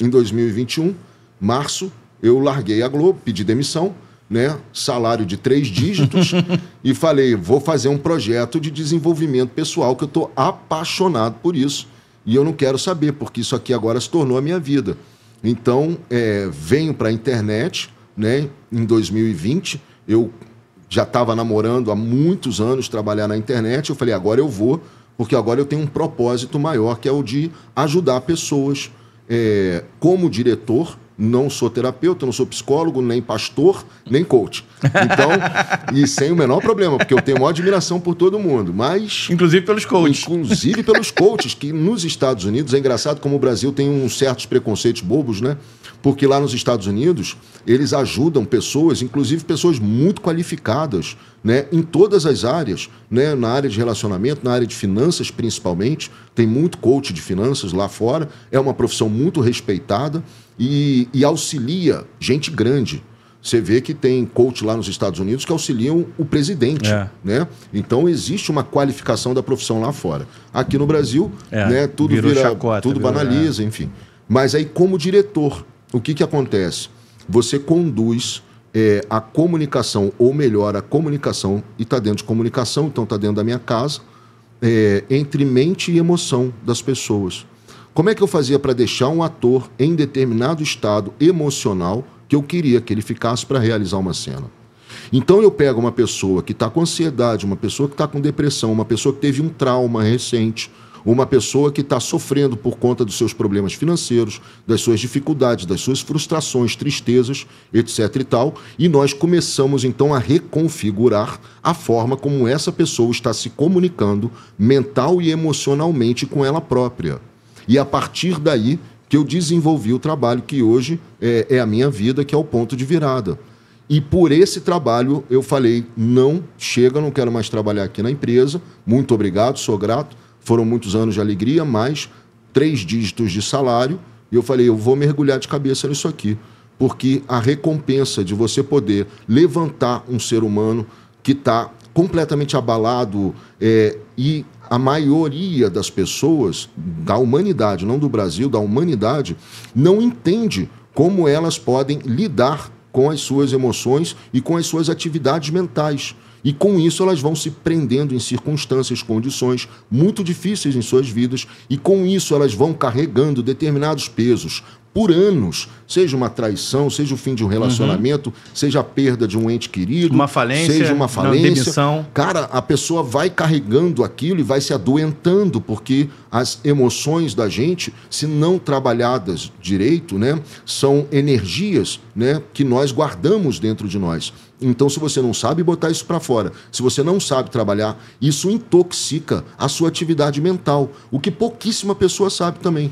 em 2021, março, eu larguei a Globo, pedi demissão, né? Salário de três dígitos e falei: vou fazer um projeto de desenvolvimento pessoal que eu estou apaixonado por isso e eu não quero saber porque isso aqui agora se tornou a minha vida. Então é, venho para a internet, né? Em 2020 eu já estava namorando há muitos anos trabalhar na internet. Eu falei: agora eu vou porque agora eu tenho um propósito maior que é o de ajudar pessoas é, como diretor não sou terapeuta, não sou psicólogo, nem pastor, nem coach. Então, e sem o menor problema, porque eu tenho uma admiração por todo mundo, mas... Inclusive pelos coaches. Inclusive pelos coaches, que nos Estados Unidos, é engraçado como o Brasil tem uns certos preconceitos bobos, né? Porque lá nos Estados Unidos, eles ajudam pessoas, inclusive pessoas muito qualificadas, né? Em todas as áreas, né? Na área de relacionamento, na área de finanças, principalmente. Tem muito coach de finanças lá fora, é uma profissão muito respeitada, e, e, auxilia gente grande. Você vê que tem coach lá nos Estados Unidos que auxiliam o presidente, é. né? Então existe uma qualificação da profissão lá fora. Aqui no Brasil, é. né, tudo virou vira, chacota, tudo é. banaliza, é. enfim. Mas aí como diretor, o que que acontece? Você conduz é, a comunicação, ou melhor, a comunicação, e está dentro de comunicação, então está dentro da minha casa, é, entre mente e emoção das pessoas. Como é que eu fazia para deixar um ator em determinado estado emocional que eu queria que ele ficasse para realizar uma cena? Então eu pego uma pessoa que está com ansiedade, uma pessoa que está com depressão, uma pessoa que teve um trauma recente, uma pessoa que está sofrendo por conta dos seus problemas financeiros, das suas dificuldades, das suas frustrações, tristezas, etc. e tal, e nós começamos então a reconfigurar a forma como essa pessoa está se comunicando mental e emocionalmente com ela própria. E a partir daí que eu desenvolvi o trabalho que hoje é, é a minha vida, que é o ponto de virada. E por esse trabalho eu falei: não, chega, não quero mais trabalhar aqui na empresa. Muito obrigado, sou grato. Foram muitos anos de alegria, mais três dígitos de salário. E eu falei: eu vou mergulhar de cabeça nisso aqui. Porque a recompensa de você poder levantar um ser humano que está completamente abalado é, e a maioria das pessoas da humanidade, não do Brasil, da humanidade, não entende como elas podem lidar com as suas emoções e com as suas atividades mentais. E com isso elas vão se prendendo em circunstâncias, condições muito difíceis em suas vidas, e com isso elas vão carregando determinados pesos, por anos, seja uma traição, seja o fim de um relacionamento, uhum. seja a perda de um ente querido, uma falência, seja uma falência, demissão. cara, a pessoa vai carregando aquilo e vai se adoentando porque as emoções da gente, se não trabalhadas direito, né, são energias, né, que nós guardamos dentro de nós. Então, se você não sabe botar isso para fora, se você não sabe trabalhar, isso intoxica a sua atividade mental, o que pouquíssima pessoa sabe também.